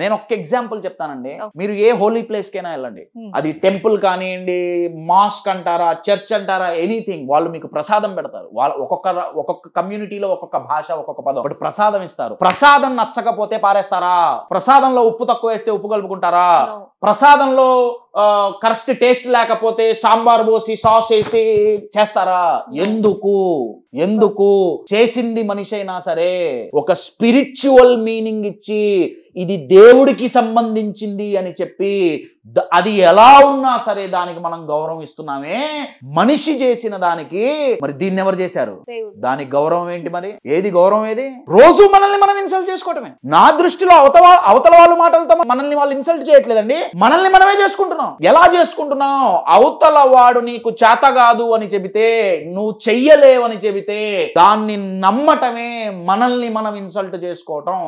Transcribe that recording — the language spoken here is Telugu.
నేను ఒక్క ఎగ్జాంపుల్ చెప్తానండి మీరు ఏ హోలీ ప్లేస్ కైనా వెళ్ళండి అది టెంపుల్ కానివ్వండి మాస్క్ అంటారా చర్చ్ అంటారా ఎనీథింగ్ వాళ్ళు మీకు ప్రసాదం పెడతారు వాళ్ళు ఒక్కొక్క ఒక్కొక్క కమ్యూనిటీలో ఒక్కొక్క భాష ఒక్కొక్క పదం ఒకటి ప్రసాదం ఇస్తారు ప్రసాదం నచ్చకపోతే పారేస్తారా ప్రసాదంలో ఉప్పు తక్కువ వేస్తే ఉప్పు కలుపుకుంటారా ప్రసాదంలో కరెక్ట్ టేస్ట్ లేకపోతే సాంబార్ పోసి సాస్ వేసి చేస్తారా ఎందుకు ఎందుకు చేసింది మనిషి అయినా సరే ఒక స్పిరిచువల్ మీనింగ్ ఇచ్చి ఇది దేవుడికి సంబంధించింది అని చెప్పి అది ఎలా ఉన్నా సరే దానికి మనం గౌరవం ఇస్తున్నామే మనిషి చేసిన దానికి మరి దీన్ని ఎవరు చేశారు దానికి గౌరవం ఏంటి మరి ఏది గౌరవం ఏది రోజు మనల్ని మనం ఇన్సల్ట్ చేసుకోవటమే నా దృష్టిలో అవతల అవతల వాళ్ళ మాటలతో మనల్ని వాళ్ళు ఇన్సల్ట్ చేయట్లేదండి మనల్ని మనమే చేసుకుంటున్నాం చేసుకుంటున్నాం ఎలా చేసుకుంటున్నావు అవతల వాడు నీకు చేత కాదు అని చెబితే నువ్వు చెయ్యలేవని చెబితే దాన్ని నమ్మటమే మనల్ని మనం ఇన్సల్ట్ చేసుకోవటం